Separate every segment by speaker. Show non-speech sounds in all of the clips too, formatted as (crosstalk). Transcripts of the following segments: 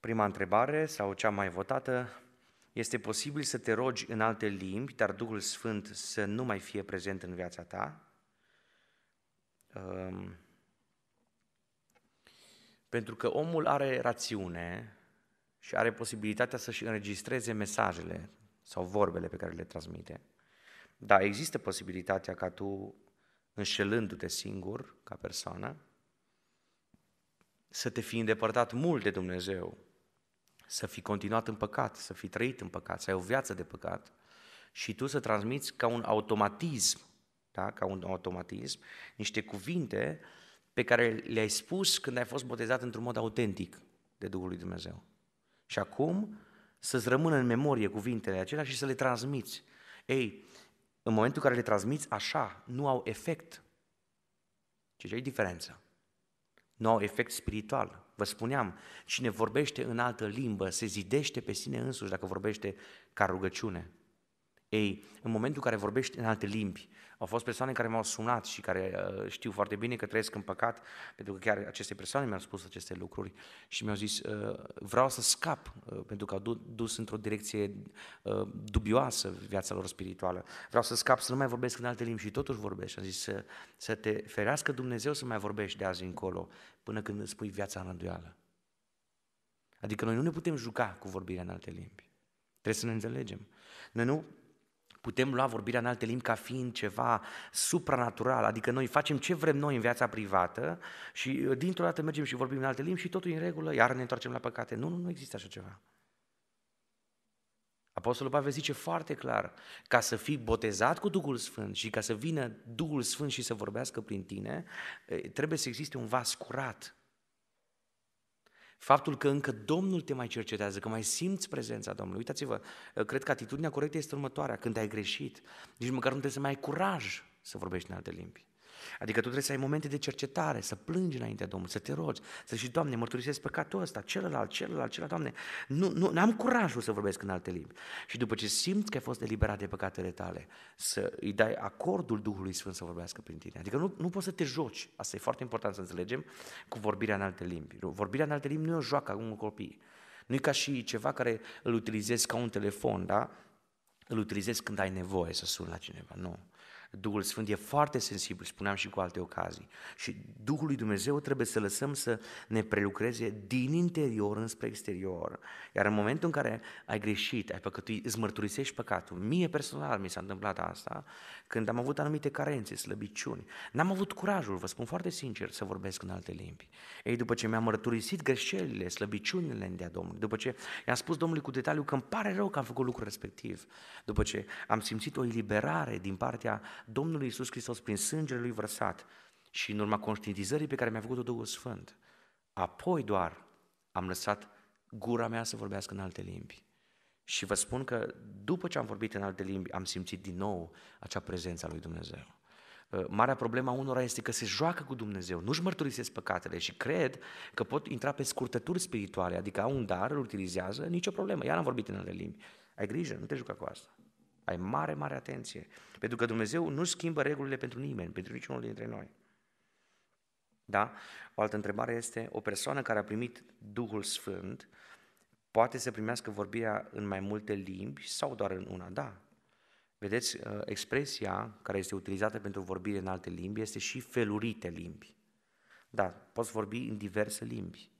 Speaker 1: Prima întrebare, sau cea mai votată, este posibil să te rogi în alte limbi, dar Duhul Sfânt să nu mai fie prezent în viața ta? Um, pentru că omul are rațiune și are posibilitatea să-și înregistreze mesajele sau vorbele pe care le transmite. Da, există posibilitatea ca tu, înșelându-te singur, ca persoană, să te fi îndepărtat mult de Dumnezeu să fi continuat în păcat, să fi trăit în păcat, să ai o viață de păcat și tu să transmiți ca un automatism, da? ca un automatism, niște cuvinte pe care le-ai spus când ai fost botezat într-un mod autentic de Duhul lui Dumnezeu. Și acum să-ți rămână în memorie cuvintele acelea și să le transmiți. Ei, în momentul în care le transmiți așa, nu au efect. Ce deci e diferența? Nu au efect spiritual. Vă spuneam, cine vorbește în altă limbă se zidește pe sine însuși dacă vorbește ca rugăciune. Ei, în momentul în care vorbești în alte limbi, au fost persoane care m-au sunat și care uh, știu foarte bine că trăiesc în păcat, pentru că chiar aceste persoane mi-au spus aceste lucruri și mi-au zis, uh, vreau să scap, uh, pentru că au dus într-o direcție uh, dubioasă viața lor spirituală. Vreau să scap, să nu mai vorbesc în alte limbi și totuși vorbești. Am zis, să, să te ferească Dumnezeu să mai vorbești de azi încolo, până când îți pui viața în îndoială. Adică noi nu ne putem juca cu vorbirea în alte limbi. Trebuie să ne înțelegem. Noi nu Putem lua vorbirea în alte limbi ca fiind ceva supranatural, adică noi facem ce vrem noi în viața privată și uh, dintr-o dată mergem și vorbim în alte limbi și totul e în regulă, iar ne întoarcem la păcate. Nu, nu, nu există așa ceva. Apostolul Pavel zice foarte clar, ca să fii botezat cu Duhul Sfânt și ca să vină Duhul Sfânt și să vorbească prin tine, trebuie să existe un vas curat, Faptul că încă Domnul te mai cercetează, că mai simți prezența Domnului. Uitați-vă, uh, cred că atitudinea corectă este următoarea. Când ai greșit, nici măcar nu trebuie să mai ai curaj să vorbești în alte limbi. Adică tu trebuie să ai momente de cercetare, să plângi înaintea Domnului, să te rogi, să zici, Doamne, mărturisesc păcatul ăsta, celălalt, celălalt, celălalt, Doamne, nu, nu am curajul să vorbesc în alte limbi. Și după ce simți că ai fost eliberat de păcatele tale, să îi dai acordul Duhului Sfânt să vorbească prin tine. Adică nu, nu poți să te joci, asta e foarte important să înțelegem, cu vorbirea în alte limbi. Vorbirea în alte limbi nu e o joacă cu copii. Nu e ca și ceva care îl utilizezi ca un telefon, da? Îl utilizezi când ai nevoie să suni la cineva, nu. Duhul Sfânt e foarte sensibil, spuneam și cu alte ocazii. Și Duhul lui Dumnezeu trebuie să lăsăm să ne prelucreze din interior înspre exterior. Iar în momentul în care ai greșit, ai păcătuit, îți mărturisești păcatul. Mie personal mi s-a întâmplat asta când am avut anumite carențe, slăbiciuni. N-am avut curajul, vă spun foarte sincer, să vorbesc în alte limbi. Ei, după ce mi-am mărturisit greșelile, slăbiciunile în dea Domnului, după ce i-am spus Domnului cu detaliu că îmi pare rău că am făcut lucrul respectiv, după ce am simțit o eliberare din partea Domnului Isus Hristos prin sângele Lui vărsat și în urma conștientizării pe care mi-a făcut-o Duhul Sfânt. Apoi doar am lăsat gura mea să vorbească în alte limbi. Și vă spun că după ce am vorbit în alte limbi, am simțit din nou acea prezență a lui Dumnezeu. Uh, marea problema unora este că se joacă cu Dumnezeu, nu-și mărturisesc păcatele și cred că pot intra pe scurtături spirituale, adică au un dar, îl utilizează, nicio problemă. Iar am vorbit în alte limbi. Ai grijă, nu te juca cu asta. Ai mare, mare atenție. Pentru că Dumnezeu nu schimbă regulile pentru nimeni, pentru niciunul dintre noi. Da? O altă întrebare este, o persoană care a primit Duhul Sfânt poate să primească vorbirea în mai multe limbi sau doar în una? Da. Vedeți, uh, expresia care este utilizată pentru vorbire în alte limbi este și felurite limbi. Da, poți vorbi în diverse limbi.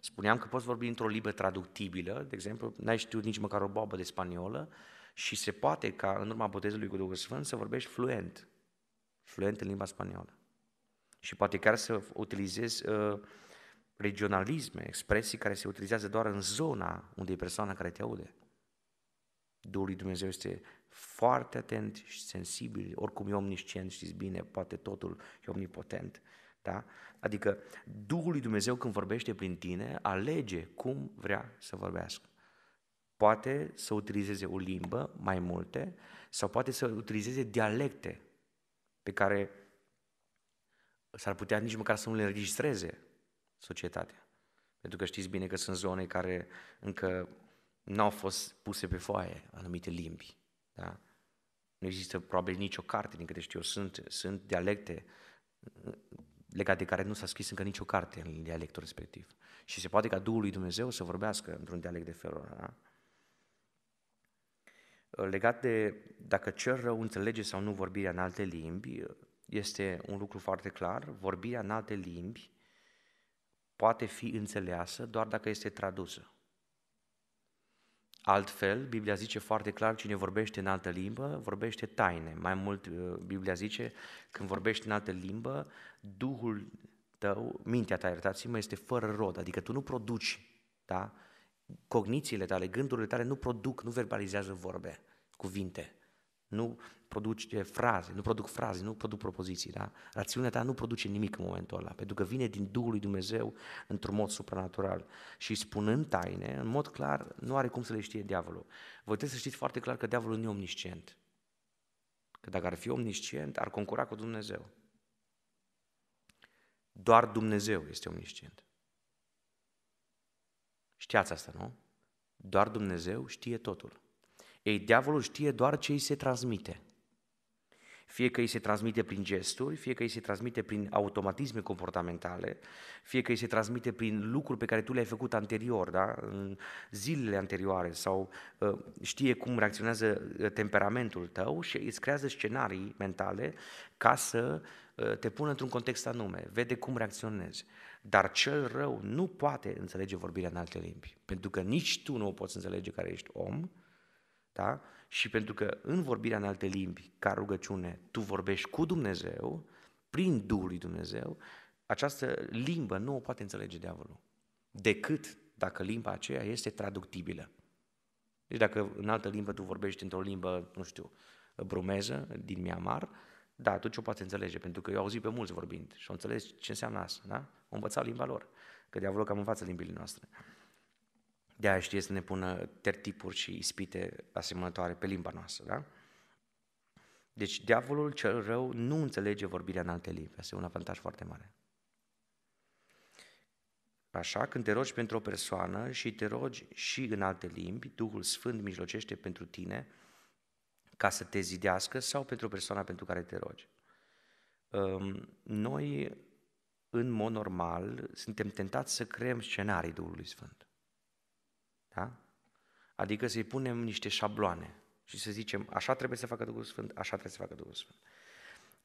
Speaker 1: Spuneam că poți vorbi într-o limbă traductibilă, de exemplu, n-ai știut nici măcar o boabă de spaniolă, și se poate ca în urma botezului cu Duhul Sfânt să vorbești fluent, fluent în limba spaniolă. Și poate chiar să utilizezi uh, regionalisme, expresii care se utilizează doar în zona unde e persoana care te aude. Duhul lui Dumnezeu este foarte atent și sensibil, oricum e omniscient, știți bine, poate totul e omnipotent. Da? Adică Duhul lui Dumnezeu când vorbește prin tine, alege cum vrea să vorbească poate să utilizeze o limbă, mai multe, sau poate să utilizeze dialecte pe care s-ar putea nici măcar să nu le înregistreze societatea. Pentru că știți bine că sunt zone care încă n-au fost puse pe foaie anumite limbi. Da? Nu există probabil nicio carte, din câte știu eu, sunt, sunt dialecte uh, legate de care nu s-a scris încă nicio carte în dialectul respectiv. Și se poate ca Duhul lui Dumnezeu să vorbească într-un dialect de felul ăla. Da? Uh, legat de dacă cel rău înțelege sau nu vorbirea în alte limbi, uh, este un lucru foarte clar, vorbirea în alte limbi poate fi înțeleasă doar dacă este tradusă. Altfel, Biblia zice foarte clar, cine vorbește în altă limbă, vorbește taine. Mai mult, uh, Biblia zice, când vorbești în altă limbă, Duhul tău, mintea ta, iertați-mă, este fără rod, adică tu nu produci, da? cognițiile tale, gândurile tale nu produc, nu verbalizează vorbe, cuvinte, nu produce fraze, nu produc fraze, nu produc propoziții, da? Rațiunea ta nu produce nimic în momentul ăla, pentru că vine din Duhul lui Dumnezeu într-un mod supranatural și spunând taine, în mod clar, nu are cum să le știe diavolul. Voi trebuie să știți foarte clar că diavolul nu e omniscient. Că dacă ar fi omniscient, ar concura cu Dumnezeu. Doar Dumnezeu este omniscient. Știați asta, nu? Doar Dumnezeu știe totul. Ei, diavolul știe doar ce îi se transmite. Fie că îi se transmite prin gesturi, fie că îi se transmite prin automatisme comportamentale, fie că îi se transmite prin lucruri pe care tu le-ai făcut anterior, da? în zilele anterioare, sau ă, știe cum reacționează ă, temperamentul tău și îți creează scenarii mentale ca să ă, te pună într-un context anume, vede cum reacționezi. Dar cel rău nu poate înțelege vorbirea în alte limbi, pentru că nici tu nu o poți înțelege care ești om, da? și pentru că în vorbirea în alte limbi, ca rugăciune, tu vorbești cu Dumnezeu, prin Duhul lui Dumnezeu, această limbă nu o poate înțelege diavolul, decât dacă limba aceea este traductibilă. Deci dacă în altă limbă tu vorbești într-o limbă, nu știu, brumeză, din Myanmar, da, atunci o poate înțelege, pentru că eu auzit pe mulți vorbind și au înțeles ce înseamnă asta, da? Au învățat limba lor, că diavolul am învață limbile noastre. De aia știe să ne pună tertipuri și ispite asemănătoare pe limba noastră, da? Deci diavolul cel rău nu înțelege vorbirea în alte limbi. Asta e un avantaj foarte mare. Așa, când te rogi pentru o persoană și te rogi și în alte limbi, Duhul Sfânt mijlocește pentru tine ca să te zidească sau pentru persoana pentru care te rogi. Ehm, noi, în mod normal, suntem tentați să creăm scenarii Duhului Sfânt. Da? Adică să-i punem niște șabloane și să zicem, așa trebuie să facă Duhul Sfânt, așa trebuie să facă Duhul Sfânt.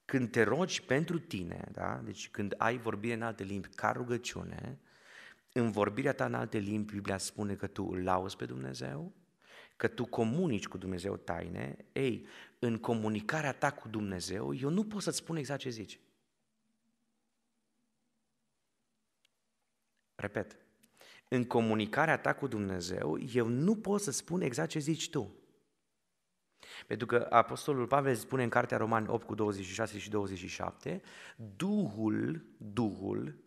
Speaker 1: Când te rogi pentru tine, da? deci când ai vorbire în alte limbi ca rugăciune, în vorbirea ta în alte limbi, Biblia spune că tu îl lauzi pe Dumnezeu, că tu comunici cu Dumnezeu taine, ei, în comunicarea ta cu Dumnezeu, eu nu pot să-ți spun exact ce zici. Repet, în comunicarea ta cu Dumnezeu, eu nu pot să spun exact ce zici tu. Pentru că Apostolul Pavel spune în Cartea Romani 8 cu 26 și 27, Duhul, Duhul,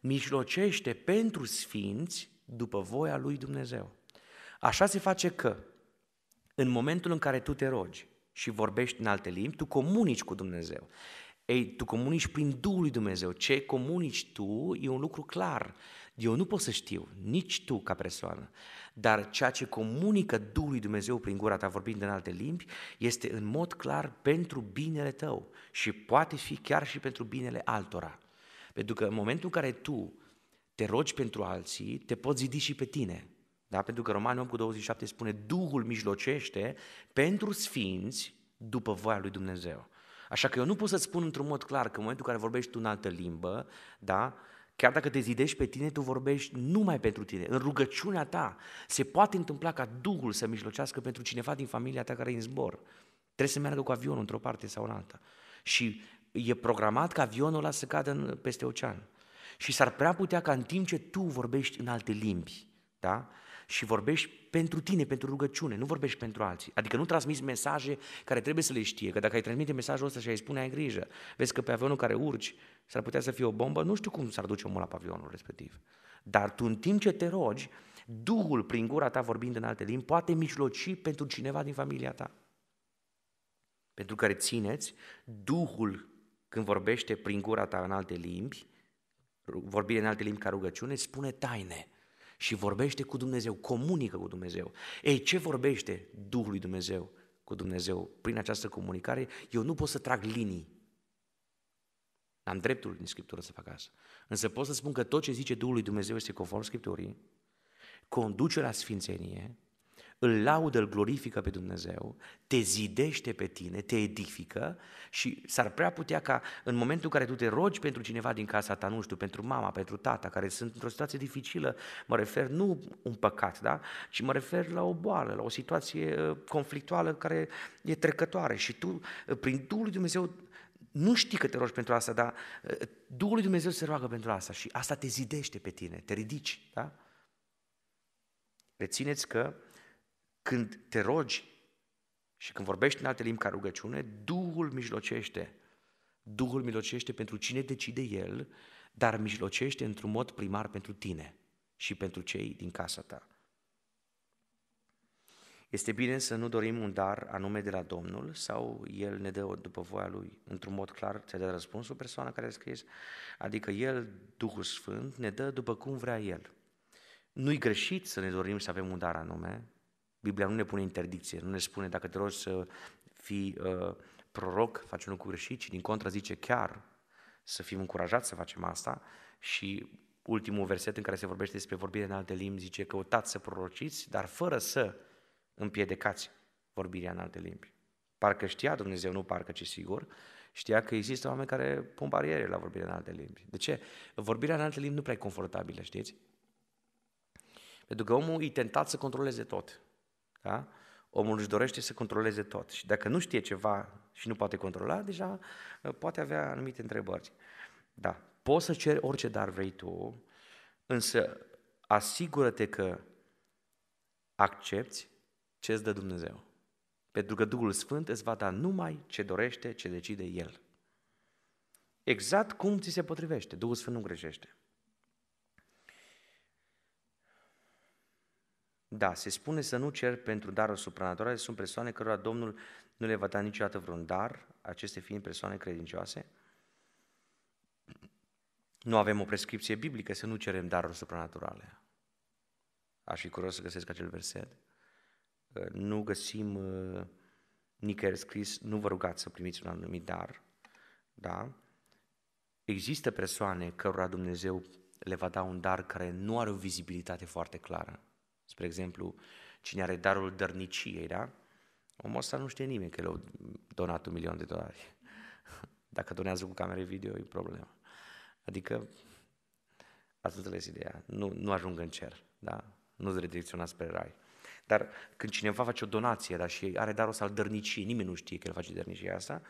Speaker 1: mijlocește pentru sfinți după voia lui Dumnezeu. Așa se face că în momentul în care tu te rogi și vorbești în alte limbi, tu comunici cu Dumnezeu. Ei, tu comunici prin Duhul lui Dumnezeu. Ce comunici tu e un lucru clar. Eu nu pot să știu, nici tu ca persoană, dar ceea ce comunică Duhul lui Dumnezeu prin gura ta vorbind în alte limbi este în mod clar pentru binele tău și poate fi chiar și pentru binele altora. Pentru că în momentul în care tu te rogi pentru alții, te poți zidi și pe tine. Da? Pentru că Romani 8 cu 27 spune Duhul mijlocește pentru sfinți după voia lui Dumnezeu. Așa că eu nu pot să-ți spun într-un mod clar că în momentul în care vorbești tu în altă limbă, da, chiar dacă te zidești pe tine, tu vorbești numai pentru tine. În rugăciunea ta se poate întâmpla ca Duhul să mijlocească pentru cineva din familia ta care e în zbor. Trebuie să meargă cu avionul într-o parte sau în alta. Și e programat ca avionul ăla să cadă peste ocean. Și s-ar prea putea ca în timp ce tu vorbești în alte limbi, da? și vorbești pentru tine, pentru rugăciune, nu vorbești pentru alții. Adică nu transmiți mesaje care trebuie să le știe, că dacă ai transmite mesajul ăsta și ai spune ai grijă, vezi că pe avionul care urci s-ar putea să fie o bombă, nu știu cum s-ar duce omul la avionul respectiv. Dar tu în timp ce te rogi, Duhul prin gura ta vorbind în alte limbi poate mijloci pentru cineva din familia ta. Pentru care țineți, Duhul când vorbește prin gura ta în alte limbi, vorbire în alte limbi ca rugăciune, spune taine și vorbește cu Dumnezeu, comunică cu Dumnezeu. Ei, ce vorbește Duhul lui Dumnezeu cu Dumnezeu prin această comunicare? Eu nu pot să trag linii. Am dreptul din Scriptură să fac asta. Însă pot să spun că tot ce zice Duhul lui Dumnezeu este conform Scripturii, conduce la sfințenie, îl laudă, îl glorifică pe Dumnezeu, te zidește pe tine, te edifică și s-ar prea putea ca în momentul în care tu te rogi pentru cineva din casa ta, nu știu, pentru mama, pentru tata, care sunt într-o situație dificilă, mă refer nu un păcat, da? ci mă refer la o boală, la o situație uh, conflictuală care e trecătoare și tu, uh, prin Duhul lui Dumnezeu, nu știi că te rogi pentru asta, dar uh, Duhul lui Dumnezeu se roagă pentru asta și asta te zidește pe tine, te ridici, da? Rețineți că când te rogi și când vorbești în alte limbi ca rugăciune, Duhul mijlocește. Duhul mijlocește pentru cine decide El, dar mijlocește într-un mod primar pentru tine și pentru cei din casa ta. Este bine să nu dorim un dar anume de la Domnul sau El ne dă după voia Lui. Într-un mod clar ți dat răspunsul persoana care a scris, adică El, Duhul Sfânt, ne dă după cum vrea El. Nu-i greșit să ne dorim să avem un dar anume, Biblia nu ne pune interdicție, nu ne spune dacă te rogi să fii uh, proroc, faci un lucru greșit, ci din contra zice chiar să fim încurajați să facem asta și ultimul verset în care se vorbește despre vorbire în alte limbi zice căutați să prorociți, dar fără să împiedecați vorbirea în alte limbi. Parcă știa Dumnezeu, nu parcă, ci sigur, știa că există oameni care pun bariere la vorbirea în alte limbi. De ce? Vorbirea în alte limbi nu prea e confortabilă, știți? Pentru că omul e tentat să controleze tot. Da? Omul își dorește să controleze tot și dacă nu știe ceva și nu poate controla, deja uh, poate avea anumite întrebări. Da, poți să ceri orice dar vrei tu, însă asigură-te că accepti ce îți dă Dumnezeu. Pentru că Duhul Sfânt îți va da numai ce dorește, ce decide El. Exact cum ți se potrivește. Duhul Sfânt nu greșește. Da, se spune să nu cer pentru darul supranatural. sunt persoane cărora Domnul nu le va da niciodată vreun dar, aceste fiind persoane credincioase. Nu avem o prescripție biblică să nu cerem daruri supranaturale. Aș fi curios să găsesc acel verset. Nu găsim uh, nicăieri scris, nu vă rugați să primiți un anumit dar. Da? Există persoane cărora Dumnezeu le va da un dar care nu are o vizibilitate foarte clară. Spre exemplu, cine are darul dărniciei, da? Omul ăsta nu știe nimeni că l-a donat un milion de dolari. (laughs) Dacă donează cu camere video, e problemă. Adică, ați înțeles ideea, nu, nu ajung în cer, da? Nu redirecționați spre rai. Dar când cineva face o donație da, și are darul să al dărniciei, nimeni nu știe că el face dărnicia asta,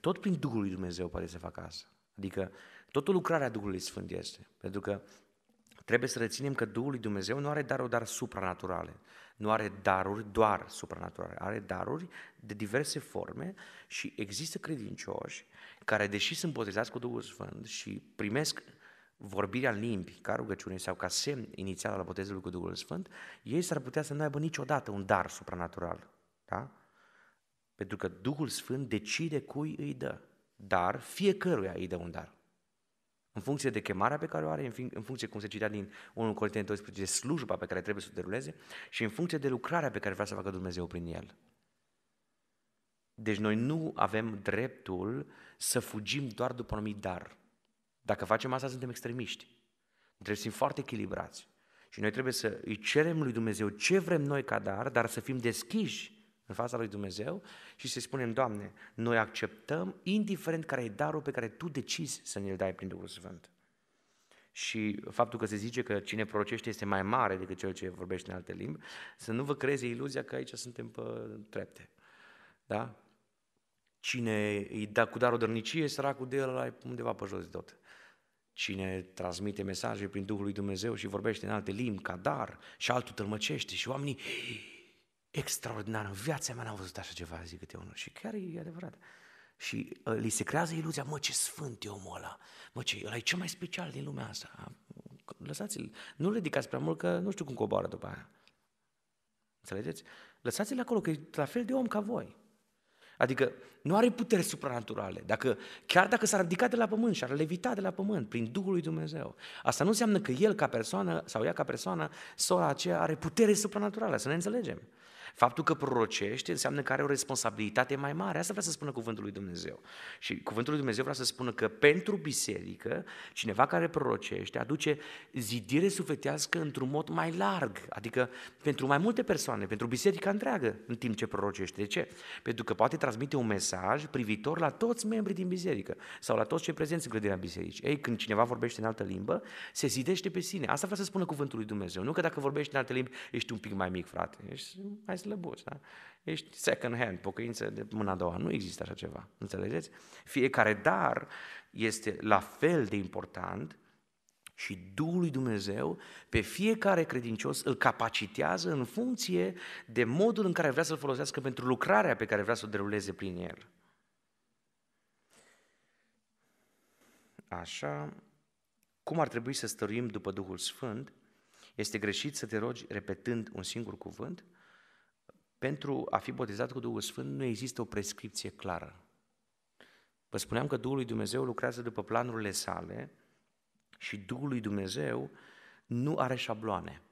Speaker 1: tot prin Duhul lui Dumnezeu poate să facă asta. Adică totul lucrarea Duhului Sfânt este. Pentru că Trebuie să reținem că Duhul lui Dumnezeu nu are daruri doar supranaturale, nu are daruri doar supranaturale, are daruri de diverse forme și există credincioși care, deși sunt botezați cu Duhul Sfânt și primesc vorbirea în limbi ca rugăciune sau ca semn inițial al botezului cu Duhul Sfânt, ei s-ar putea să nu aibă niciodată un dar supranatural. Da? Pentru că Duhul Sfânt decide cui îi dă, dar fiecăruia îi dă un dar. În funcție de chemarea pe care o are, în funcție, cum se citea din 1 Corinteni 12, de slujba pe care trebuie să o deruleze și în funcție de lucrarea pe care vrea să facă Dumnezeu prin el. Deci noi nu avem dreptul să fugim doar după un anumit dar. Dacă facem asta, suntem extremiști. Trebuie să fim foarte echilibrați. Și noi trebuie să îi cerem lui Dumnezeu ce vrem noi ca dar, dar să fim deschiși în fața lui Dumnezeu și să-i spunem, Doamne, noi acceptăm, indiferent care e darul pe care Tu decizi să ne-l dai prin Duhul Sfânt. Și faptul că se zice că cine prorocește este mai mare decât cel ce vorbește în alte limbi, să nu vă creeze iluzia că aici suntem pe trepte. Da? Cine îi da cu darul dărnicie, săracul de el undeva pe jos de tot. Cine transmite mesaje prin Duhul lui Dumnezeu și vorbește în alte limbi, ca dar, și altul tălmăcește și oamenii extraordinar, în viața mea n-am văzut așa ceva, zic câte unul. Și chiar e adevărat. Și uh, li se creează iluzia, mă, ce sfânt e omul ăla, mă, ce, ăla e cel mai special din lumea asta. Lăsați-l, nu ridicați prea mult, că nu știu cum coboară după aia. Înțelegeți? Lăsați-l acolo, că e la fel de om ca voi. Adică nu are putere supranaturale. Dacă, chiar dacă s-ar ridica de la pământ și ar levita de la pământ prin Duhul lui Dumnezeu, asta nu înseamnă că el ca persoană sau ea ca persoană, sora aceea, are putere supranaturală, să ne înțelegem. Faptul că prorocește înseamnă că are o responsabilitate mai mare. Asta vrea să spună cuvântul lui Dumnezeu. Și cuvântul lui Dumnezeu vrea să spună că pentru biserică, cineva care prorocește aduce zidire sufletească într-un mod mai larg, adică pentru mai multe persoane, pentru biserica întreagă, în timp ce prorocește. De ce? Pentru că poate transmite un mesaj privitor la toți membrii din biserică sau la toți cei prezenți în clădirea bisericii. Ei, când cineva vorbește în altă limbă, se zidește pe sine. Asta vrea să spună cuvântul lui Dumnezeu. Nu că dacă vorbești în alte limbi, ești un pic mai mic, frate. Ești mai mai slăbuți. Da? Ești second hand, pocăință de mâna a doua. Nu există așa ceva. Înțelegeți? Fiecare dar este la fel de important și Duhul lui Dumnezeu pe fiecare credincios îl capacitează în funcție de modul în care vrea să-l folosească pentru lucrarea pe care vrea să o deruleze prin el. Așa, cum ar trebui să stăruim după Duhul Sfânt? Este greșit să te rogi repetând un singur cuvânt? pentru a fi botezat cu Duhul Sfânt nu există o prescripție clară. Vă spuneam că Duhul lui Dumnezeu lucrează după planurile sale și Duhul lui Dumnezeu nu are șabloane.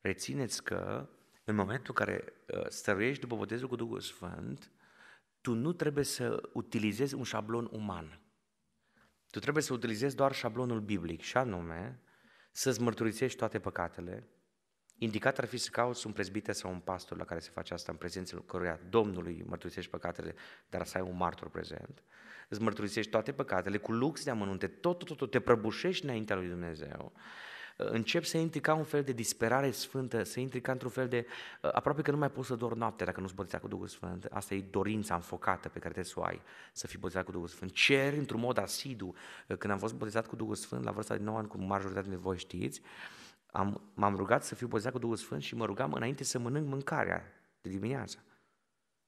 Speaker 1: Rețineți că în momentul în care uh, stăruiești după botezul cu Duhul Sfânt, tu nu trebuie să utilizezi un șablon uman. Tu trebuie să utilizezi doar șablonul biblic și anume să-ți mărturisești toate păcatele, Indicat ar fi să cauți un prezbite sau un pastor la care se face asta în prezența căruia Domnului mărturisești păcatele, dar să ai un martor prezent. Îți mărturisești toate păcatele cu lux de amănunte, tot, tot, tot, tot te prăbușești înaintea lui Dumnezeu. Încep să intri ca un fel de disperare sfântă, să intri ca într-un fel de... Uh, aproape că nu mai poți să dormi noaptea dacă nu-ți botezat cu Duhul Sfânt. Asta e dorința înfocată pe care trebuie să o ai, să fii botezat cu Duhul Sfânt. Cer într-un mod asidu. Când am fost botezat cu Duhul sfânt, la vârsta de 9 ani, cum majoritatea de voi știți, uh, am, m-am rugat să fiu botezat cu Duhul Sfânt și mă rugam înainte să mănânc mâncarea de dimineață.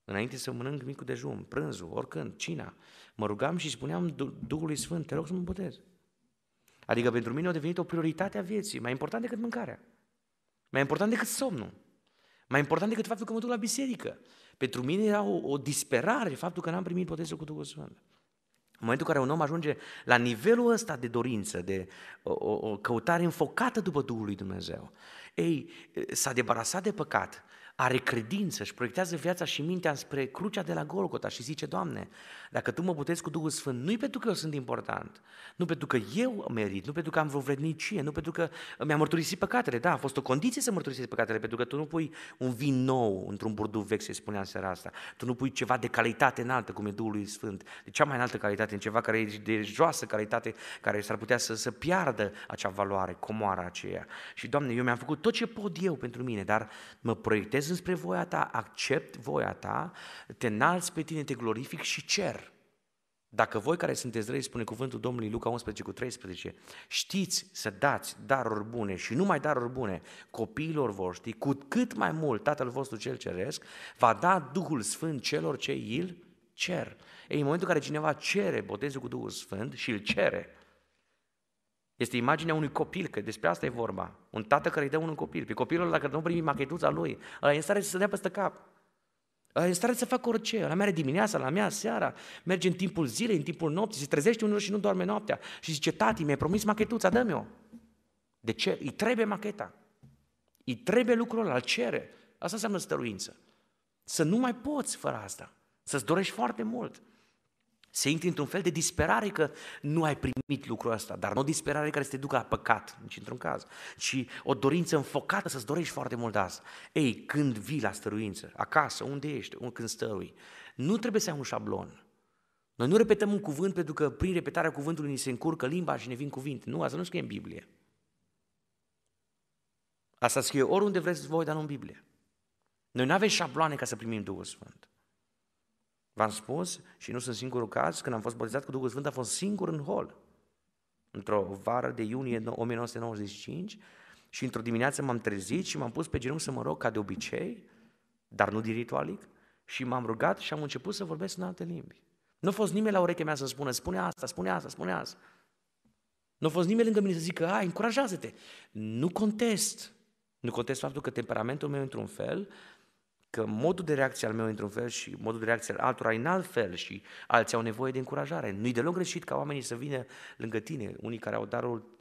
Speaker 1: Înainte să mănânc micul dejun, prânzul, oricând, cina. Mă rugam și spuneam Duhului Sfânt, te rog să mă botez. Adică pentru mine a devenit o prioritate a vieții, mai important decât mâncarea, mai important decât somnul, mai important decât faptul că mă duc la biserică. Pentru mine era o, o disperare faptul că n-am primit botezul cu Duhul Sfânt. În momentul în care un om ajunge la nivelul ăsta de dorință, de o, o, căutare înfocată după Duhul lui Dumnezeu, ei, s-a debarasat de păcat, are credință, își proiectează viața și mintea spre crucea de la Golgota și zice, Doamne, dacă Tu mă puteți cu Duhul Sfânt, nu pentru că eu sunt important, nu pentru că eu merit, nu pentru că am vreo vrednicie, nu pentru că mi-am mărturisit păcatele. Da, a fost o condiție să mărturisesc păcatele, pentru că tu nu pui un vin nou într-un burdu vechi, se spunea în seara asta. Tu nu pui ceva de calitate înaltă, cum e Duhul lui Sfânt, de cea mai înaltă calitate, în ceva care e de joasă calitate, care s-ar putea să, să piardă acea valoare, comoara aceea. Și, Doamne, eu mi-am făcut tot ce pot eu pentru mine, dar mă proiectez lucrez înspre voia ta, accept voia ta, te înalți pe tine, te glorific și cer. Dacă voi care sunteți răi, spune cuvântul Domnului Luca 11 cu 13, știți să dați daruri bune și numai daruri bune copiilor voștri, cu cât mai mult Tatăl vostru cel ceresc va da Duhul Sfânt celor ce îl cer. Ei, în momentul în care cineva cere botezul cu Duhul Sfânt și îl cere, este imaginea unui copil, că despre asta e vorba. Un tată care îi dă unui copil. Pe copilul dacă nu primi machetuța lui, ăla e în stare să dea peste cap. Ăla e în stare să facă orice. Ăla merge dimineața, la mea, seara, merge în timpul zilei, în timpul nopții, se trezește unul și nu doarme noaptea. Și zice, tati, mi-ai promis machetuța, dă-mi-o. De ce? Îi trebuie macheta. Îi trebuie lucrul ăla, îl cere. Asta înseamnă stăruință. Să nu mai poți fără asta. Să-ți dorești foarte mult. Se intri într-un fel de disperare că nu ai primit lucrul ăsta, dar nu o disperare care să te ducă la păcat, nici într-un caz, ci o dorință înfocată să-ți dorești foarte mult asta. Ei, când vii la stăruință, acasă, unde ești, când stărui, nu trebuie să ai un șablon. Noi nu repetăm un cuvânt pentru că prin repetarea cuvântului ni se încurcă limba și ne vin cuvinte. Nu, asta nu scrie în Biblie. Asta scrie oriunde vreți voi, dar nu în Biblie. Noi nu avem șabloane ca să primim Duhul Sfânt. V-am spus și nu sunt singurul caz, când am fost botezat cu Duhul Sfânt, am fost singur în hol. Într-o vară de iunie 1995 și într-o dimineață m-am trezit și m-am pus pe genunchi să mă rog ca de obicei, dar nu diritualic, și m-am rugat și am început să vorbesc în alte limbi. Nu a fost nimeni la urechea mea să spună, spune asta, spune asta, spune asta. Nu a fost nimeni lângă mine să zică, ai, încurajează-te. Nu contest. Nu contest faptul că temperamentul meu, într-un fel, că modul de reacție al meu e într-un fel și modul de reacție al altora e în alt fel și alții au nevoie de încurajare. Nu-i deloc greșit ca oamenii să vină lângă tine, unii care au darul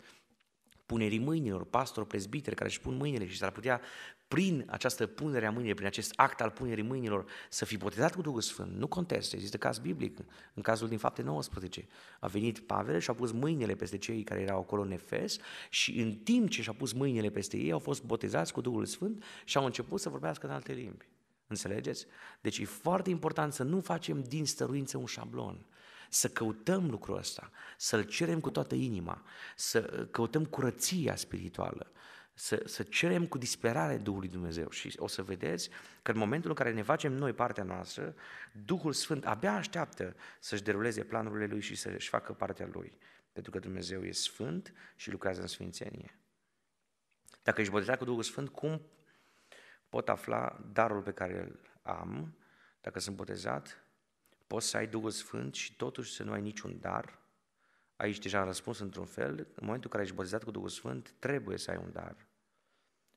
Speaker 1: punerii mâinilor, pastor, prezbiteri care își pun mâinile și s-ar putea prin această punere a mâinilor, prin acest act al punerii mâinilor, să fi botezat cu Duhul Sfânt. Nu contestă, există caz biblic. În cazul din fapte 19, a venit Pavel și a pus mâinile peste cei care erau acolo în Efes și în timp ce și-a pus mâinile peste ei, au fost botezați cu Duhul Sfânt și au început să vorbească în alte limbi. Înțelegeți? Deci e foarte important să nu facem din stăruință un șablon, să căutăm lucrul ăsta, să-l cerem cu toată inima, să uh, căutăm curăția spirituală, să, să cerem cu disperare Duhului Dumnezeu și o să vedeți că în momentul în care ne facem noi partea noastră, Duhul Sfânt abia așteaptă să-și deruleze planurile Lui și să-și facă partea Lui, pentru că Dumnezeu e Sfânt și lucrează în Sfințenie. Dacă ești botezat cu Duhul Sfânt, cum pot afla darul pe care îl am, dacă sunt botezat, poți să ai Duhul Sfânt și totuși să nu ai niciun dar? Aici deja am răspuns într-un fel, în momentul în care ești botezat cu Duhul Sfânt, trebuie să ai un dar.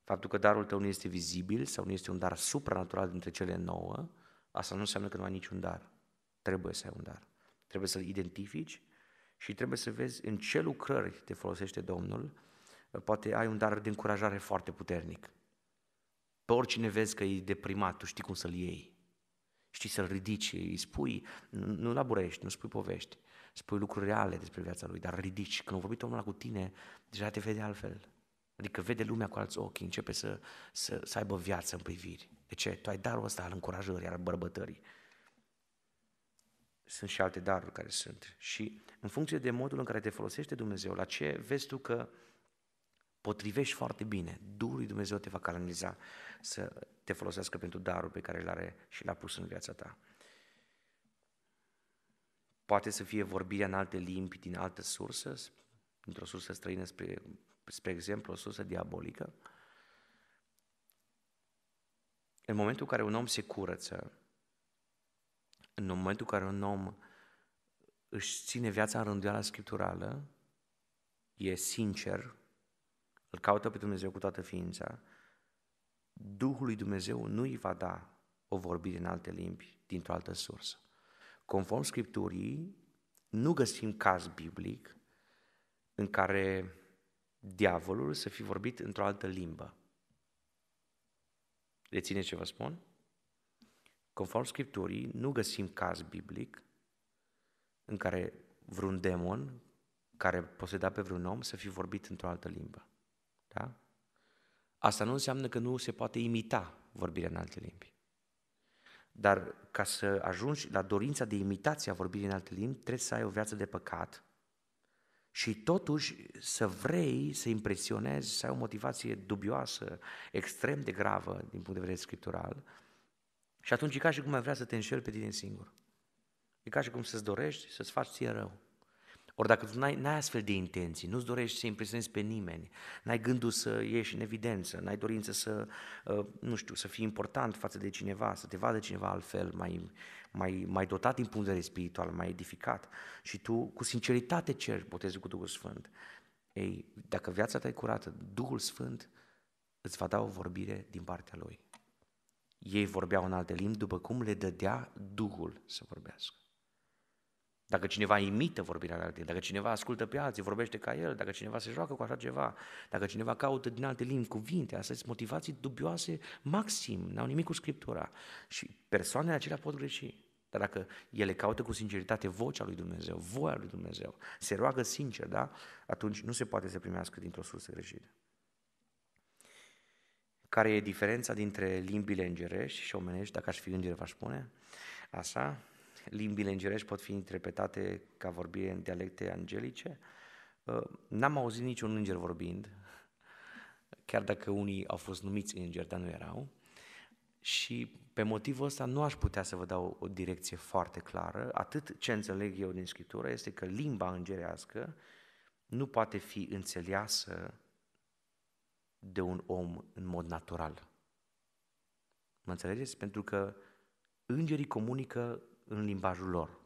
Speaker 1: Faptul că darul tău nu este vizibil sau nu este un dar supranatural dintre cele nouă, asta nu înseamnă că nu ai niciun dar. Trebuie să ai un dar. Trebuie să-l identifici și trebuie să vezi în ce lucrări te folosește Domnul. Poate ai un dar de încurajare foarte puternic. Pe oricine vezi că e deprimat, tu știi cum să-l iei. Știi să-l ridici, îi spui, nu laburești, nu spui povești, spui lucruri reale despre viața lui, dar ridici. Când a vorbit omul cu tine, deja te vede altfel. Adică vede lumea cu alți ochi, începe să, să, să aibă viață în priviri. De ce? Tu ai darul ăsta al încurajării, al bărbătării. Sunt și alte daruri care sunt. Și în funcție de modul în care te folosește Dumnezeu, la ce vezi tu că potrivești foarte bine. Duhul lui Dumnezeu te va canaliza să te folosească pentru darul pe care îl are și l-a pus în viața ta. Poate să fie vorbirea în alte limbi din altă sursă, dintr-o sursă străină, spre, spre exemplu, o sursă diabolică. În momentul în care un om se curăță, în momentul în care un om își ține viața în rânduiala scripturală, e sincer îl caută pe Dumnezeu cu toată ființa, Duhul lui Dumnezeu nu îi va da o vorbire în alte limbi dintr-o altă sursă. Conform Scripturii, nu găsim caz biblic în care diavolul să fi vorbit într-o altă limbă. Reține ce vă spun? Conform Scripturii, nu găsim caz biblic în care vreun demon care poseda pe vreun om să fi vorbit într-o altă limbă. Da? asta nu înseamnă că nu se poate imita vorbirea în alte limbi. Dar ca să ajungi la dorința de imitație a vorbirii în alte limbi, trebuie să ai o viață de păcat și totuși să vrei să impresionezi, să ai o motivație dubioasă, extrem de gravă din punct de vedere scriptural, și atunci e ca și cum ai vrea să te înșeli pe tine singur. E ca și cum să-ți dorești să-ți faci ție rău. Ori dacă tu n-ai, n-ai astfel de intenții, nu-ți dorești să impresionezi pe nimeni, n-ai gândul să ieși în evidență, n-ai dorință să, uh, nu știu, să fii important față de cineva, să te vadă cineva altfel, mai, mai, mai dotat din punct de vedere spiritual, mai edificat și tu cu sinceritate ceri botezul cu Duhul Sfânt, ei, dacă viața ta e curată, Duhul Sfânt îți va da o vorbire din partea Lui. Ei vorbeau în alte limbi după cum le dădea Duhul să vorbească. Dacă cineva imită vorbirea de alții, dacă cineva ascultă pe alții, vorbește ca el, dacă cineva se joacă cu așa ceva, dacă cineva caută din alte limbi cuvinte, astea sunt motivații dubioase maxim, n-au nimic cu Scriptura. Și persoanele acelea pot greși. Dar dacă ele caută cu sinceritate vocea lui Dumnezeu, voia lui Dumnezeu, se roagă sincer, da? Atunci nu se poate să primească dintr-o sursă greșită. Care e diferența dintre limbile îngerești și omenești, dacă aș fi înger, v-aș spune? Așa, limbile îngerești pot fi interpretate ca vorbire în dialecte angelice. Ă, n-am auzit niciun înger vorbind, chiar dacă unii au fost numiți îngeri, dar nu erau. Și pe motivul ăsta nu aș putea să vă dau o direcție foarte clară. Atât ce înțeleg eu din Scriptură este că limba îngerească nu poate fi înțeleasă de un om în mod natural. Mă înțelegeți? Pentru că îngerii comunică în limbajul lor.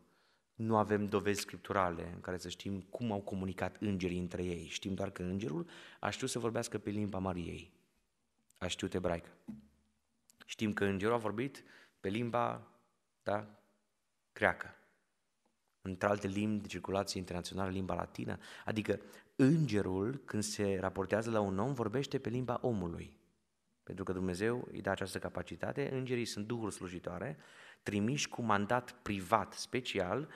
Speaker 1: Nu avem dovezi scripturale în care să știm cum au comunicat îngerii între ei. Știm doar că îngerul a știut să vorbească pe limba Mariei. A știut ebraică. Știm că îngerul a vorbit pe limba da, creacă. Între alte limbi de circulație internațională, limba latină. Adică îngerul, când se raportează la un om, vorbește pe limba omului. Pentru că Dumnezeu îi dă această capacitate, îngerii sunt duhuri slujitoare trimiși cu mandat privat special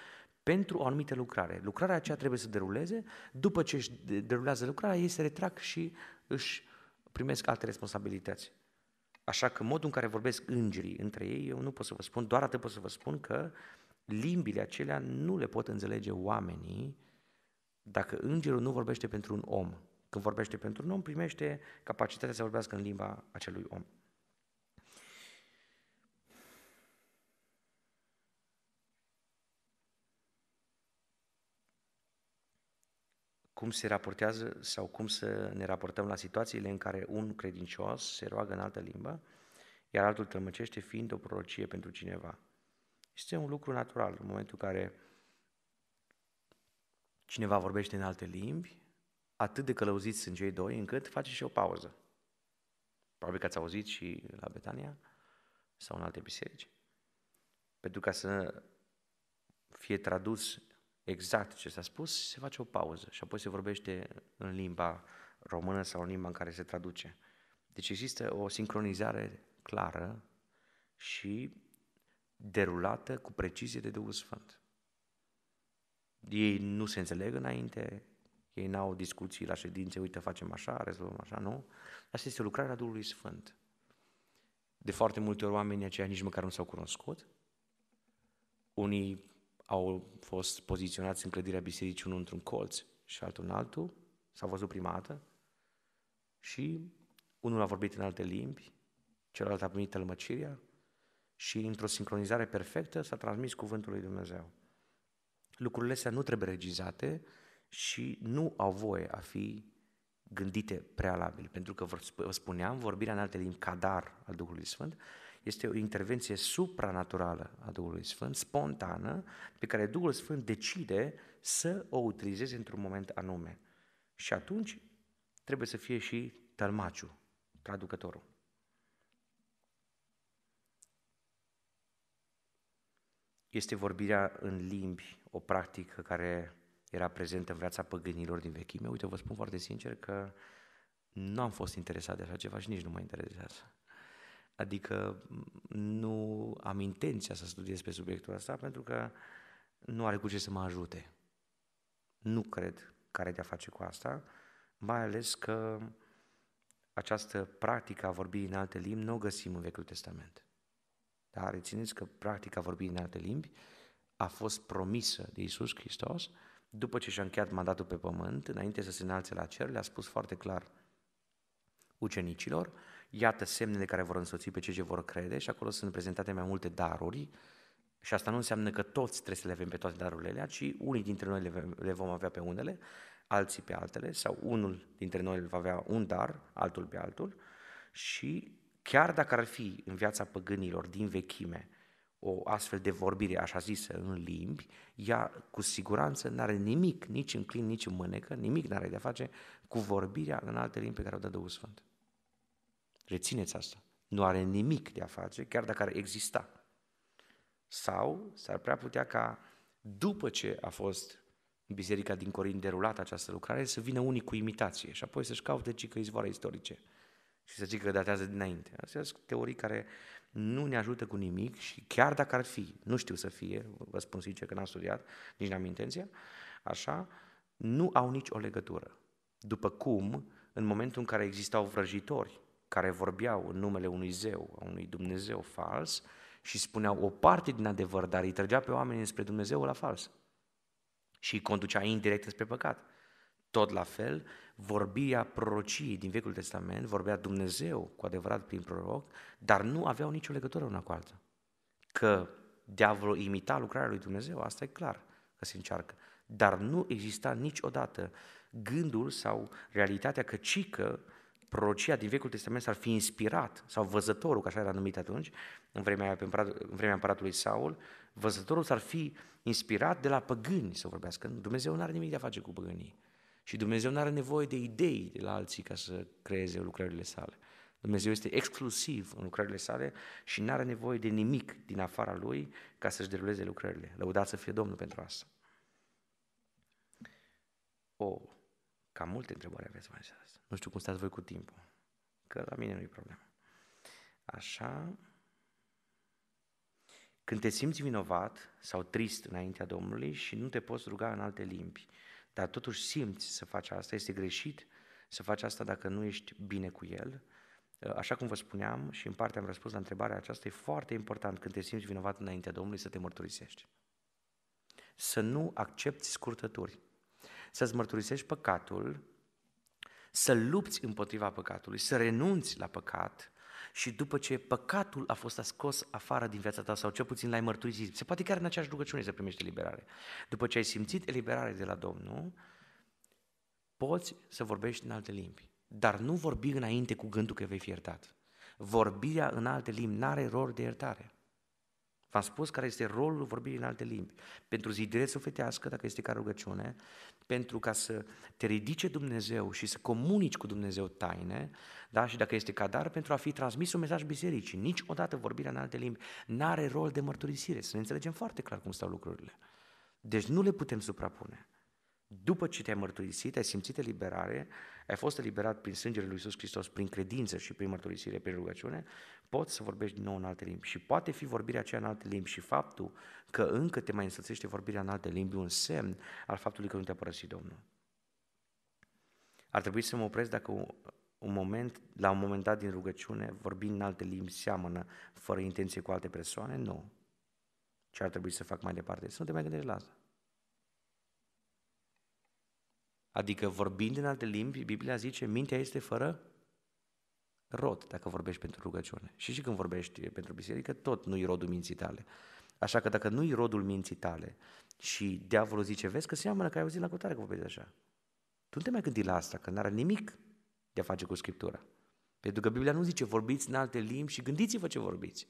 Speaker 1: pentru o anumită lucrare. Lucrarea aceea trebuie să deruleze, după ce își derulează lucrarea, ei se retrag și își primesc alte responsabilități. Așa că modul în care vorbesc îngerii între ei, eu nu pot să vă spun, doar atât pot să vă spun că limbile acelea nu le pot înțelege oamenii dacă îngerul nu vorbește pentru un om. Când vorbește pentru un om, primește capacitatea să vorbească în limba acelui om. cum se raportează sau cum să ne raportăm la situațiile în care un credincios se roagă în altă limbă, iar altul tălmăcește fiind o prorocie pentru cineva. Este un lucru natural. În momentul în care cineva vorbește în alte limbi, atât de călăuziți sunt cei doi, încât face și o pauză. Probabil că ați auzit și la Betania sau în alte biserici. Pentru ca să fie tradus exact ce s-a spus, se face o pauză și apoi se vorbește în limba română sau în limba în care se traduce. Deci există o sincronizare clară și derulată cu precizie de Duhul Sfânt. Ei nu se înțeleg înainte, ei n-au discuții la ședințe, uite, facem așa, rezolvăm așa, nu? Asta este lucrarea Duhului Sfânt. De foarte multe ori oamenii aceia nici măcar nu s-au cunoscut. Unii au fost poziționați în clădirea bisericii unul într-un colț și altul în altul, s-au văzut prima dată și unul a vorbit în alte limbi, celălalt a primit tălmăcirea și într-o sincronizare perfectă s-a transmis cuvântul lui Dumnezeu. Lucrurile astea nu trebuie regizate și nu au voie a fi gândite prealabil, pentru că vă spuneam, vorbirea în alte limbi, cadar al Duhului Sfânt, este o intervenție supranaturală a Duhului Sfânt, spontană, pe care Duhul Sfânt decide să o utilizeze într-un moment anume. Și atunci trebuie să fie și tălmaciu, traducătorul. Este vorbirea în limbi, o practică care era prezentă în viața păgânilor din vechime. Uite, vă spun foarte sincer că nu am fost interesat de așa ceva și nici nu mă interesează. Adică nu am intenția să studiez pe subiectul ăsta pentru că nu are cu ce să mă ajute. Nu cred că are de-a face cu asta, mai ales că această practică a vorbi în alte limbi nu o găsim în Vechiul Testament. Dar rețineți că practica vorbii în alte limbi a fost promisă de Isus Hristos după ce și-a încheiat mandatul pe pământ, înainte să se înalțe la cer, le-a spus foarte clar ucenicilor, iată semnele care vor însoți pe cei ce vor crede și acolo sunt prezentate mai multe daruri și asta nu înseamnă că toți trebuie să le avem pe toate darurile alea, ci unii dintre noi le vom avea pe unele, alții pe altele sau unul dintre noi va avea un dar, altul pe altul și chiar dacă ar fi în viața păgânilor din vechime o astfel de vorbire așa zisă în limbi, ea cu siguranță nu are nimic, nici în clin, nici în mânecă, nimic nu are de a face cu vorbirea în alte limbi pe care o dă Duhul Sfânt. Rețineți asta. Nu are nimic de a face, chiar dacă ar exista. Sau s-ar prea putea ca după ce a fost biserica din Corint derulată această lucrare, să vină unii cu imitație și apoi să-și caute cică izvoare istorice și să zică că datează dinainte. Astea sunt teorii care nu ne ajută cu nimic și chiar dacă ar fi, nu știu să fie, vă spun sincer că n-am studiat, nici n-am intenția, așa, nu au nici o legătură. După cum, în momentul în care existau vrăjitori care vorbeau în numele unui zeu, a unui Dumnezeu fals și spuneau o parte din adevăr, dar îi trăgea pe oameni spre Dumnezeu la fals și îi conducea indirect spre păcat. Tot la fel, vorbia prorociei din Vechiul Testament, vorbea Dumnezeu cu adevărat prin proroc, dar nu aveau nicio legătură una cu alta. Că diavolul imita lucrarea lui Dumnezeu, asta e clar că se încearcă. Dar nu exista niciodată gândul sau realitatea că cică prorocia din Vechiul Testament s-ar fi inspirat, sau văzătorul, ca așa era numit atunci, în vremea, în vremea împăratului Saul, văzătorul s-ar fi inspirat de la păgâni să vorbească. Dumnezeu nu are nimic de a face cu păgânii. Și Dumnezeu nu are nevoie de idei de la alții ca să creeze lucrările sale. Dumnezeu este exclusiv în lucrările sale și nu are nevoie de nimic din afara Lui ca să-și deruleze lucrările. Lăudați să fie Domnul pentru asta. O, oh. Cam multe întrebări aveți mai jos. Nu știu cum stați voi cu timpul. Că la mine nu e problemă. Așa. Când te simți vinovat sau trist înaintea Domnului și nu te poți ruga în alte limbi, dar totuși simți să faci asta, este greșit să faci asta dacă nu ești bine cu El. Așa cum vă spuneam și în parte am răspuns la întrebarea aceasta, e foarte important când te simți vinovat înaintea Domnului să te mărturisești. Să nu accepti scurtături să-ți mărturisești păcatul, să lupți împotriva păcatului, să renunți la păcat și după ce păcatul a fost scos afară din viața ta sau cel puțin l-ai mărturisit, se poate chiar în aceeași rugăciune să primești eliberare. După ce ai simțit eliberare de la Domnul, poți să vorbești în alte limbi, dar nu vorbi înainte cu gândul că vei fi iertat. Vorbirea în alte limbi n-are rol de iertare. V-am spus care este rolul vorbirii în alte limbi. Pentru zidire sufletească, dacă este ca rugăciune, pentru ca să te ridice Dumnezeu și să comunici cu Dumnezeu taine, da? și dacă este cadar pentru a fi transmis un mesaj bisericii. Niciodată vorbirea în alte limbi nu are rol de mărturisire, să ne înțelegem foarte clar cum stau lucrurile. Deci nu le putem suprapune. După ce te-ai mărturisit, ai simțit eliberare, ai fost eliberat prin sângele lui Iisus Hristos, prin credință și prin mărturisire, prin rugăciune, poți să vorbești din nou în alte limbi. Și poate fi vorbirea aceea în alte limbi și faptul că încă te mai însățește vorbirea în alte limbi un semn al faptului că nu te-a părăsit Domnul. Ar trebui să mă opresc dacă un moment, la un moment dat din rugăciune, vorbind în alte limbi, seamănă fără intenție cu alte persoane? Nu. Ce ar trebui să fac mai departe? Să nu te mai gândești la asta. Adică vorbind în alte limbi, Biblia zice, mintea este fără rod dacă vorbești pentru rugăciune. Și și când vorbești pentru biserică, tot nu-i rodul minții tale. Așa că dacă nu-i rodul minții tale și diavolul zice, vezi că seamănă că ai auzit la cutare că vorbești așa. Tu nu te mai gândi la asta, că n-are nimic de a face cu Scriptura. Pentru că Biblia nu zice vorbiți în alte limbi și gândiți-vă ce vorbiți.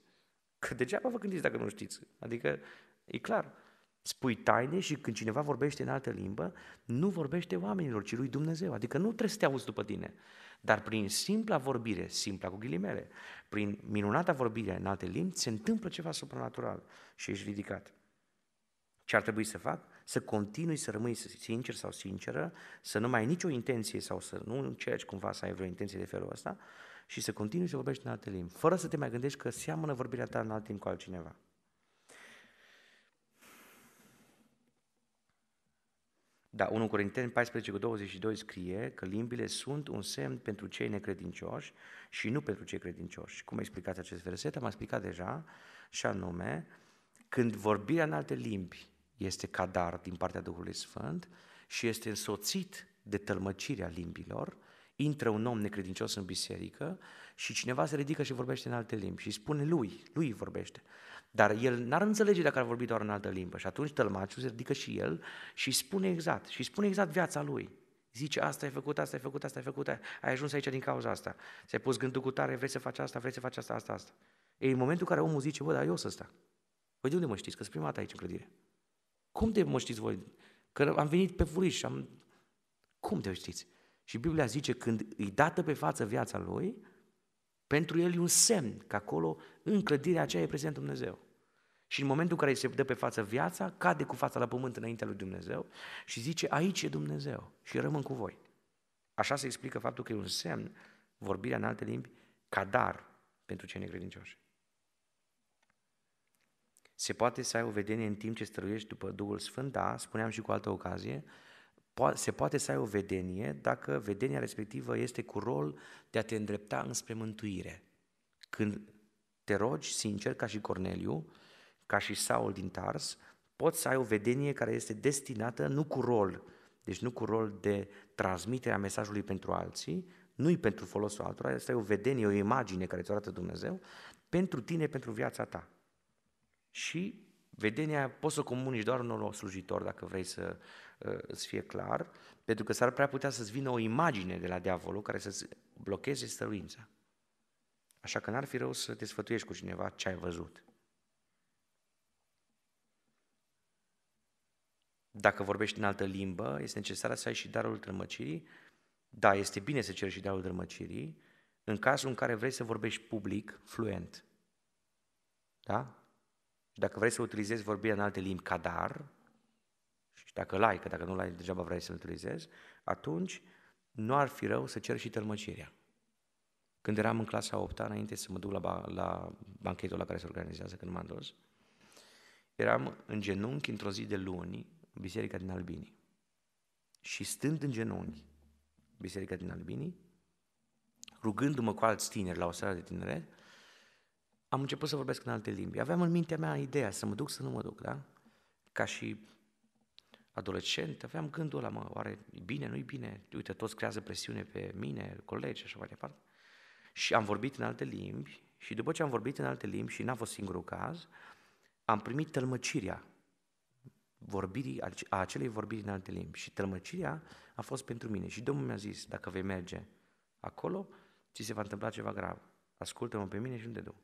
Speaker 1: Că degeaba vă gândiți dacă nu știți. Adică e clar spui taine și când cineva vorbește în altă limbă, nu vorbește oamenilor, ci lui Dumnezeu. Adică nu trebuie să te auzi după tine. Dar prin simpla vorbire, simpla cu ghilimele, prin minunata vorbire în alte limbi, se întâmplă ceva supranatural și ești ridicat. Ce ar trebui să fac? Să continui să rămâi sincer sau sinceră, să nu mai ai nicio intenție sau să nu încerci cumva să ai vreo intenție de felul ăsta și să continui să vorbești în alte limbi, fără să te mai gândești că seamănă vorbirea ta în alt timp cu altcineva. Da, 1 Corinteni 14 cu 22 scrie că limbile sunt un semn pentru cei necredincioși și nu pentru cei credincioși. Cum explicați acest verset? Am explicat deja și anume, când vorbirea în alte limbi este cadar din partea Duhului Sfânt și este însoțit de tălmăcirea limbilor, intră un om necredincios în biserică și cineva se ridică și vorbește în alte limbi și spune lui, lui vorbește. Dar el n-ar înțelege dacă ar vorbi doar în altă limbă. Și atunci tălmaciul se ridică și el și spune exact, și spune exact viața lui. Zice, asta ai făcut, asta ai făcut, asta ai făcut, ai ajuns aici din cauza asta. Ți-ai pus gândul cu tare, vrei să faci asta, vrei să faci asta, asta, asta. E în momentul în care omul zice, bă, dar eu să stau. Păi de unde mă știți? Că sunt prima dată aici în clădire. Cum te mă știți voi? Că am venit pe furiș, am... Cum te știți? Și Biblia zice, când îi dată pe față viața lui, pentru el e un semn că acolo, în clădirea aceea, e prezent Dumnezeu. Și în momentul în care îi se dă pe față viața, cade cu fața la pământ înaintea lui Dumnezeu și zice, aici e Dumnezeu și rămân cu voi. Așa se explică faptul că e un semn, vorbirea în alte limbi, ca dar pentru cei necredincioși. Se poate să ai o vedenie în timp ce stăruiești după Duhul Sfânt, da, spuneam și cu altă ocazie, se poate să ai o vedenie dacă vedenia respectivă este cu rol de a te îndrepta înspre mântuire. Când te rogi sincer, ca și Corneliu, ca și Saul din Tars, poți să ai o vedenie care este destinată nu cu rol, deci nu cu rol de transmitere a mesajului pentru alții, nu-i pentru folosul altora, este o vedenie, o imagine care ți-o arată Dumnezeu, pentru tine, pentru viața ta. Și Vedenia poți să o comunici doar unor slujitor dacă vrei să uh, îți fie clar, pentru că s-ar prea putea să-ți vină o imagine de la diavolul care să-ți blocheze stăruința. Așa că n-ar fi rău să te sfătuiești cu cineva ce ai văzut. Dacă vorbești în altă limbă, este necesar să ai și darul tălmăcirii. Da, este bine să ceri și darul tălmăcirii în cazul în care vrei să vorbești public, fluent. Da? Și dacă vrei să utilizezi vorbirea în alte limbi ca dar, și dacă l-ai, că dacă nu l-ai, degeaba vrei să-l utilizezi, atunci nu ar fi rău să ceri și tălmăcirea. Când eram în clasa 8 înainte să mă duc la, la banchetul la care se organizează când m-am dus, eram în genunchi într-o zi de luni în biserica din Albini. Și stând în genunchi, biserica din Albini, rugându-mă cu alți tineri la o seară de tineret, am început să vorbesc în alte limbi. Aveam în mintea mea ideea să mă duc, să nu mă duc, da? Ca și adolescent, aveam gândul ăla, mă, oare e bine, nu-i bine? Uite, toți creează presiune pe mine, colegi așa mai departe. Și am vorbit în alte limbi și după ce am vorbit în alte limbi și n-a fost singurul caz, am primit tălmăcirea vorbirii, a acelei vorbiri în alte limbi. Și tălmăcirea a fost pentru mine. Și Domnul mi-a zis, dacă vei merge acolo, ți se va întâmpla ceva grav. Ascultă-mă pe mine și nu te duc.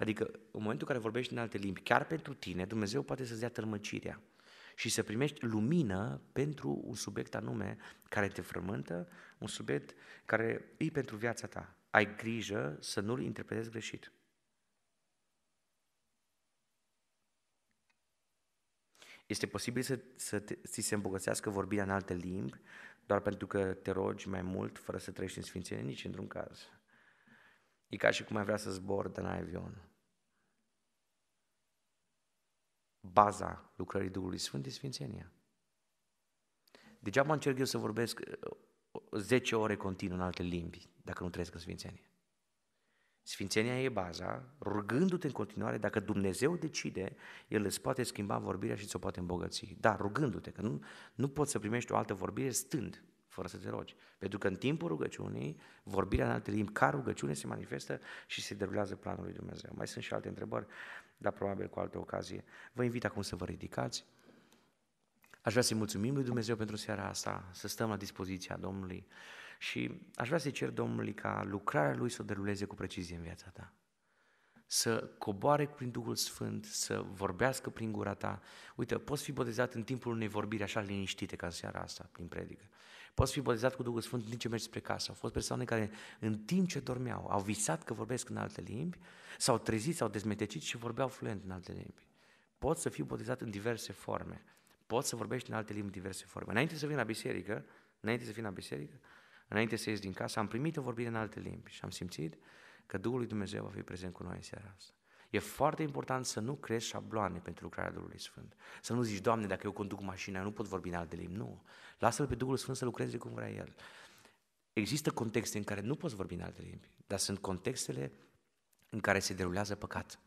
Speaker 1: Adică în momentul în care vorbești în alte limbi, chiar pentru tine, Dumnezeu poate să-ți dea tărmăcirea și să primești lumină pentru un subiect anume care te frământă, un subiect care e pentru viața ta. Ai grijă să nu-l interpretezi greșit. Este posibil să, să te, ți se îmbogățească vorbirea în alte limbi doar pentru că te rogi mai mult fără să trăiești în sfințenie nici într-un caz. E ca și cum ai vrea să zbori de avion. baza lucrării Duhului Sfânt e Sfințenia. Degeaba încerc eu să vorbesc 10 uh, uh, ore continuu în alte limbi, dacă nu trăiesc în Sfințenie. Sfințenia e baza, rugându-te în continuare, dacă Dumnezeu decide, El îți poate schimba vorbirea și ți-o poate îmbogăți. Da, rugându-te, că nu, nu poți să primești o altă vorbire stând, fără să te rogi. Pentru că în timpul rugăciunii, vorbirea în alte limbi, ca rugăciune, se manifestă și se derulează planul lui Dumnezeu. Mai sunt și alte întrebări, dar probabil cu altă ocazie. Vă invit acum să vă ridicați. Aș vrea să-i mulțumim lui Dumnezeu pentru seara asta, să stăm la dispoziția Domnului și aș vrea să-i cer Domnului ca lucrarea Lui să o deruleze cu precizie în viața ta. Să coboare prin Duhul Sfânt, să vorbească prin gura ta. Uite, poți fi botezat în timpul unei vorbiri așa liniștite ca în seara asta, prin predică. Poți fi botezat cu Duhul Sfânt în timp ce mergi spre casă. Au fost persoane care în timp ce dormeau au visat că vorbesc în alte limbi, s-au trezit, s-au dezmetecit și vorbeau fluent în alte limbi. Poți să fii botezat în diverse forme. Poți să vorbești în alte limbi în diverse forme. Înainte să vin la biserică, înainte să vin la biserică, înainte să ies din casă, am primit o vorbire în alte limbi și am simțit că Duhul lui Dumnezeu va fi prezent cu noi în seara asta. E foarte important să nu crezi șabloane pentru lucrarea Duhului Sfânt. Să nu zici, Doamne, dacă eu conduc mașina, eu nu pot vorbi în alte limbi. Nu. Lasă-L pe Duhul Sfânt să lucreze cum vrea El. Există contexte în care nu poți vorbi în alte limbi, dar sunt contextele în care se derulează păcat.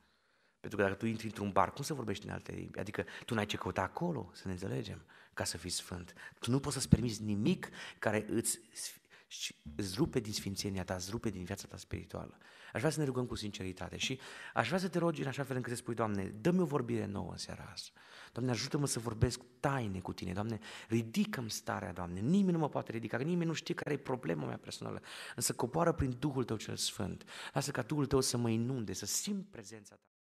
Speaker 1: Pentru că dacă tu intri într-un bar, cum să vorbești în alte limbi? Adică tu n-ai ce căuta acolo, să ne înțelegem, ca să fii sfânt. Tu nu poți să-ți permiți nimic care îți și îți rupe din sfințenia ta, îți rupe din viața ta spirituală. Aș vrea să ne rugăm cu sinceritate și aș vrea să te rogi în așa fel încât să spui, Doamne, dă-mi o vorbire nouă în seara asta. Doamne, ajută-mă să vorbesc taine cu Tine. Doamne, ridică-mi starea, Doamne. Nimeni nu mă poate ridica, nimeni nu știe care e problema mea personală. Însă coboară prin Duhul Tău cel Sfânt. Lasă ca Duhul Tău să mă inunde, să simt prezența Ta.